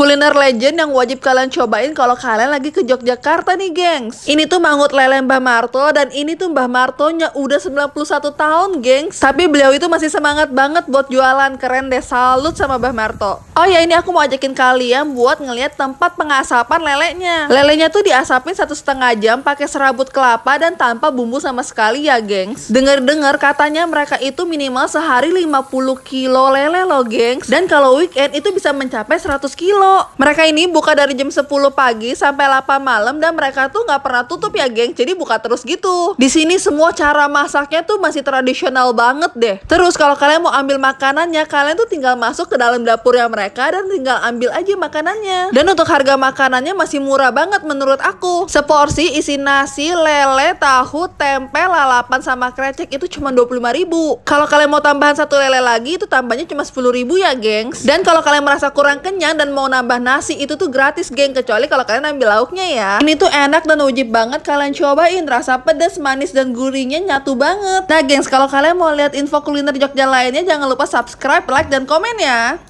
Kuliner legend yang wajib kalian cobain kalau kalian lagi ke Yogyakarta nih gengs Ini tuh mangut lele Mbah Marto dan ini tuh Mbah Martonya udah 91 tahun gengs Tapi beliau itu masih semangat banget buat jualan, keren deh salut sama Mbah Marto Oh ya ini aku mau ajakin kalian buat ngelihat tempat pengasapan lelenya. Lelenya tuh diasapin satu setengah jam pakai serabut kelapa dan tanpa bumbu sama sekali ya gengs. Dengar-dengar katanya mereka itu minimal sehari 50 kilo lele loh gengs. Dan kalau weekend itu bisa mencapai 100 kilo. Mereka ini buka dari jam 10 pagi sampai 8 malam dan mereka tuh nggak pernah tutup ya gengs. Jadi buka terus gitu. Di sini semua cara masaknya tuh masih tradisional banget deh. Terus kalau kalian mau ambil makanannya kalian tuh tinggal masuk ke dalam dapur yang mereka mereka dan tinggal ambil aja makanannya. Dan untuk harga makanannya masih murah banget menurut aku. Seporsi isi nasi, lele, tahu, tempe, lalapan sama krecek itu cuma 25.000. ribu. Kalau kalian mau tambahan satu lele lagi itu tambahnya cuma 10.000 ribu ya gengs. Dan kalau kalian merasa kurang kenyang dan mau nambah nasi itu tuh gratis geng kecuali kalau kalian ambil lauknya ya. Ini tuh enak dan wajib banget kalian cobain rasa pedas, manis dan gurihnya nyatu banget. Nah gengs kalau kalian mau lihat info kuliner Jogja lainnya jangan lupa subscribe, like dan komen ya.